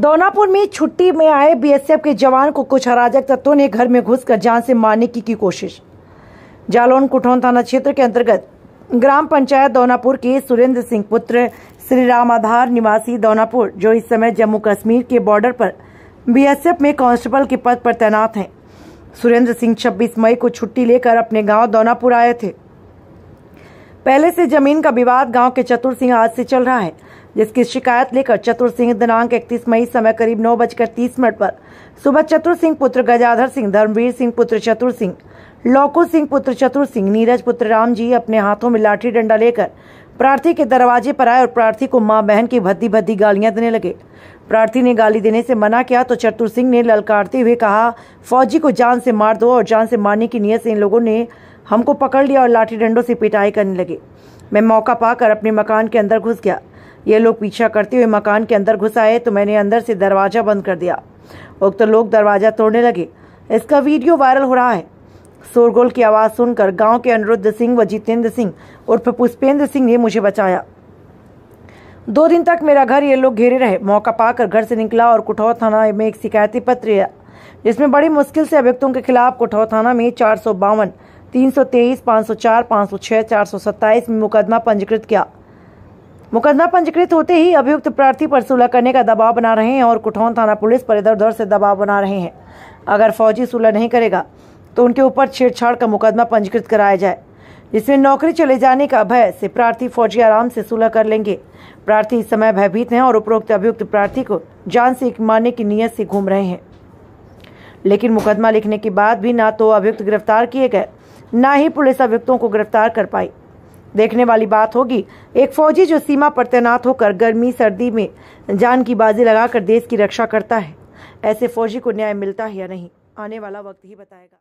दौनापुर में छुट्टी में आए बीएसएफ के जवान को कुछ अराजक तत्वों ने घर में घुसकर जान से मारने की की कोशिश जालौन कुठौन थाना क्षेत्र के अंतर्गत ग्राम पंचायत दौनापुर के सुरेंद्र सिंह पुत्र श्री राम आधार निवासी दौनापुर जो इस समय जम्मू कश्मीर के बॉर्डर पर बीएसएफ में कांस्टेबल के पद पर तैनात हैं सुरेंद्र सिंह छब्बीस मई को छुट्टी लेकर अपने गाँव दौनापुर आए थे पहले से जमीन का विवाद गांव के चतुर सिंह आज से चल रहा है जिसकी शिकायत लेकर चतुर सिंह दिनांक 31 मई समय करीब नौ बजकर तीस मिनट पर सुबह चतुर सिंह पुत्र गजाधर सिंह धर्मवीर सिंह पुत्र चतुर सिंह लौकू सिंह पुत्र चतुर सिंह नीरज पुत्र राम जी अपने हाथों में लाठी डंडा लेकर प्रार्थी के दरवाजे पर आए और प्रार्थी को माँ बहन की भद्दी भद्दी गालियां देने लगे प्रार्थी ने गाली देने से मना किया तो चतुर सिंह ने ललकारते हुए कहा फौजी को जान से मार दो और जान से मारने की नीयत से इन लोगों ने हमको पकड़ लिया और लाठी डंडों से पिटाई करने लगे मैं मौका पाकर अपने मकान के अंदर घुस गया ये लोग पीछा करते हुए मकान के अंदर घुस आए तो मैंने अंदर से दरवाज़ा बंद कर दिया उक्त तो लोग दरवाज़ा तोड़ने लगे इसका वीडियो वायरल हो रहा है शोरगोल की आवाज़ सुनकर गांव के अनिरुद्ध सिंह व जितेंद्र सिंह उर्फ पुष्पेंद्र सिंह ने मुझे बचाया दो दिन तक मेरा घर ये लोग घेरे रहे मौका पाकर घर से निकला और कुठौर थाना में एक शिकायती पत्र जिसमें बड़ी मुश्किल से अभियुक्तों के खिलाफ कुठौर थाना में चार तीन सौ तेईस पाँच सौ चार पाँच सौ छः चार सौ सत्ताईस में मुकदमा पंजीकृत किया मुकदमा पंजीकृत होते ही अभियुक्त प्रार्थी पर सुलह करने का दबाव बना रहे हैं और कुठौन थाना पुलिस पर इधर उधर से दबाव बना रहे हैं अगर फौजी सुलह नहीं करेगा तो उनके ऊपर छेड़छाड़ का मुकदमा पंजीकृत कराया जाए जिसमें नौकरी चले जाने का भय से प्रार्थी फौजी आराम से सुलह कर लेंगे प्रार्थी इस समय भयभीत हैं और उपरोक्त अभियुक्त प्रार्थी को जान से मारने की नीयत से घूम रहे हैं लेकिन मुकदमा लिखने के बाद भी ना तो अभियुक्त गिरफ्तार किए गए ना ही पुलिस अभियुक्तों को गिरफ्तार कर पाई देखने वाली बात होगी एक फौजी जो सीमा पर तैनात होकर गर्मी सर्दी में जान की बाजी लगाकर देश की रक्षा करता है ऐसे फौजी को न्याय मिलता है या नहीं आने वाला वक्त ही बताएगा